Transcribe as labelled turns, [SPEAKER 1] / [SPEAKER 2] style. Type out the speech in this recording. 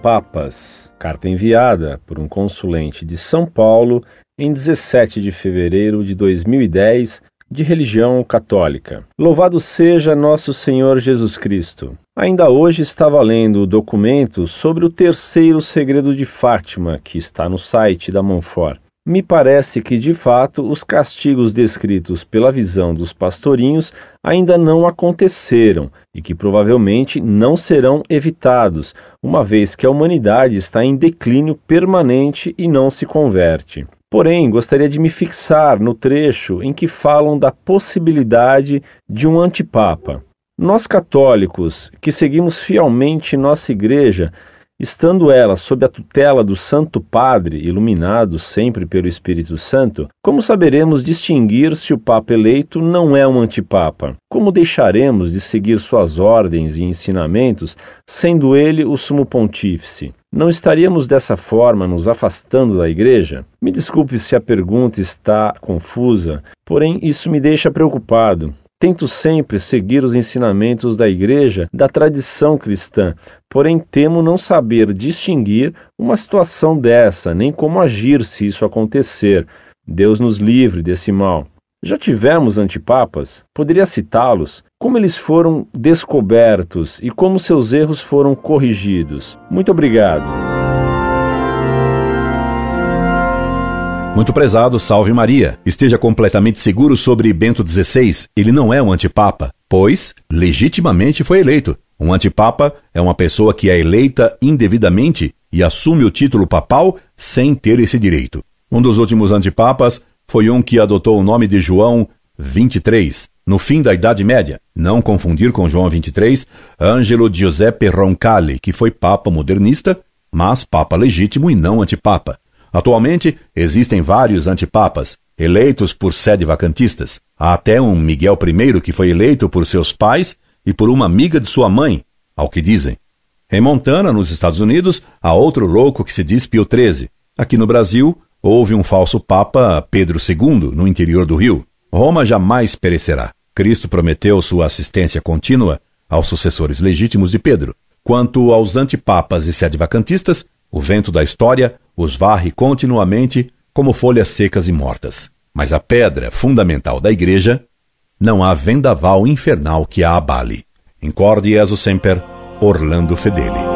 [SPEAKER 1] Papas. carta enviada por um consulente de São Paulo em 17 de fevereiro de 2010, de religião católica. Louvado seja nosso Senhor Jesus Cristo. Ainda hoje estava lendo o documento sobre o terceiro segredo de Fátima, que está no site da Monfort. Me parece que, de fato, os castigos descritos pela visão dos pastorinhos ainda não aconteceram e que provavelmente não serão evitados, uma vez que a humanidade está em declínio permanente e não se converte. Porém, gostaria de me fixar no trecho em que falam da possibilidade de um antipapa. Nós católicos, que seguimos fielmente nossa igreja, Estando ela sob a tutela do Santo Padre, iluminado sempre pelo Espírito Santo, como saberemos distinguir se o Papa eleito não é um antipapa? Como deixaremos de seguir suas ordens e ensinamentos, sendo ele o sumo pontífice? Não estaríamos dessa forma nos afastando da Igreja? Me desculpe se a pergunta está confusa, porém isso me deixa preocupado. Tento sempre seguir os ensinamentos da Igreja, da tradição cristã, porém temo não saber distinguir uma situação dessa, nem como agir se isso acontecer. Deus nos livre desse mal. Já tivemos antipapas? Poderia citá-los? Como eles foram descobertos e como seus erros foram corrigidos? Muito obrigado.
[SPEAKER 2] Muito prezado, salve Maria. Esteja completamente seguro sobre Bento XVI, ele não é um antipapa, pois legitimamente foi eleito. Um antipapa é uma pessoa que é eleita indevidamente e assume o título papal sem ter esse direito. Um dos últimos antipapas foi um que adotou o nome de João 23, no fim da Idade Média. Não confundir com João 23, Ângelo Giuseppe Roncalli, que foi papa modernista, mas papa legítimo e não antipapa. Atualmente, existem vários antipapas, eleitos por sede vacantistas. Há até um Miguel I que foi eleito por seus pais e por uma amiga de sua mãe, ao que dizem. Em Montana, nos Estados Unidos, há outro louco que se diz Pio XIII. Aqui no Brasil, houve um falso Papa Pedro II, no interior do Rio. Roma jamais perecerá. Cristo prometeu sua assistência contínua aos sucessores legítimos de Pedro. Quanto aos antipapas e sede vacantistas, o vento da história os varre continuamente como folhas secas e mortas. Mas a pedra fundamental da igreja não há vendaval infernal que a abale. Incordias o Semper, Orlando Fedeli.